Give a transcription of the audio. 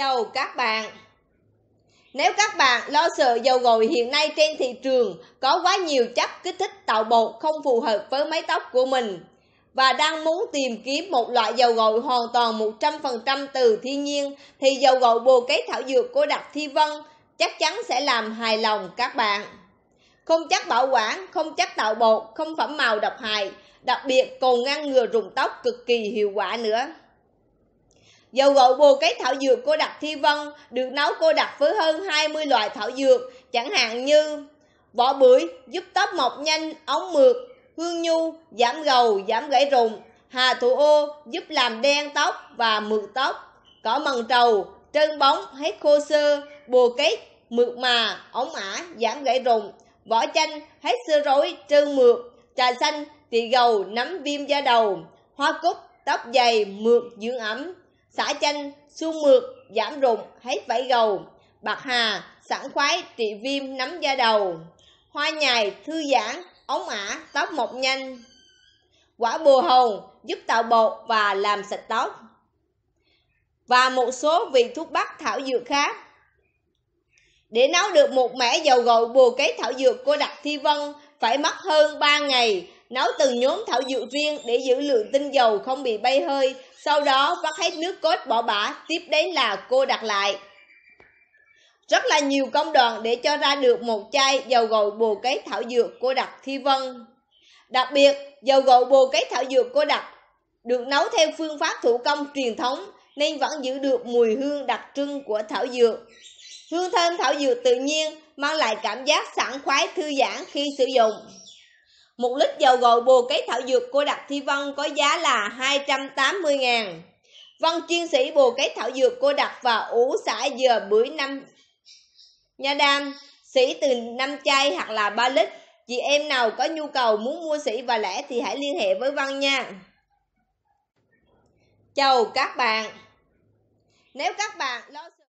chào các bạn nếu các bạn lo sợ dầu gội hiện nay trên thị trường có quá nhiều chất kích thích tạo bột không phù hợp với mái tóc của mình và đang muốn tìm kiếm một loại dầu gội hoàn toàn 100% từ thiên nhiên thì dầu gội bồ kết thảo dược của Đặc Thi Vân chắc chắn sẽ làm hài lòng các bạn. Không chất bảo quản, không chất tạo bột, không phẩm màu độc hại, đặc biệt còn ngăn ngừa rụng tóc cực kỳ hiệu quả nữa. Dầu gội bồ kết thảo dược cô đặc thi vân được nấu cô đặc với hơn 20 loại thảo dược, chẳng hạn như vỏ bưởi giúp tóc mọc nhanh, ống mượt, hương nhu giảm gầu, giảm gãy rụng, hà thủ ô giúp làm đen tóc và mượt tóc, cỏ mần trầu trơn bóng, hết khô xơ, bồ kết mượt mà, ống ả, giảm gãy rụng, vỏ chanh hết xơ rối, trơn mượt, trà xanh, tỳ gầu, nấm viêm da đầu, hoa cúc, tóc dày, mượt, dưỡng ẩm, xã chanh, xương mượt, giảm rụng, hết vảy gầu, bạc hà, sẵn khoái, trị viêm, nấm da đầu, hoa nhài, thư giãn, ống ả, tóc mọc nhanh. Quả bồ hồng giúp tạo bột và làm sạch tóc. Và một số vị thuốc bắc thảo dược khác. Để nấu được một mẻ dầu gội bồ kế thảo dược cô đặc Thi Vân phải mất hơn 3 ngày nấu từng nhóm thảo dược riêng để giữ lượng tinh dầu không bị bay hơi, sau đó vắt hết nước cốt bỏ bã, tiếp đến là cô đặt lại. Rất là nhiều công đoạn để cho ra được một chai dầu gội bồ cấy thảo dược cô đặc thi vân. Đặc biệt, dầu gội bồ cấy thảo dược cô đặc được nấu theo phương pháp thủ công truyền thống nên vẫn giữ được mùi hương đặc trưng của thảo dược. Hương thơm thảo dược tự nhiên mang lại cảm giác sảng khoái thư giãn khi sử dụng. Một lít dầu gội bồ cái thảo dược của Đặc Thi Vân có giá là 280 ngàn. Vân chuyên sĩ bồ cái thảo dược cô đặc và ủ xả giờ bưởi năm nha đam sĩ từ 5 chai hoặc là 3 lít chị em nào có nhu cầu muốn mua sĩ và lẻ thì hãy liên hệ với Vân nha chào các bạn nếu các bạn lo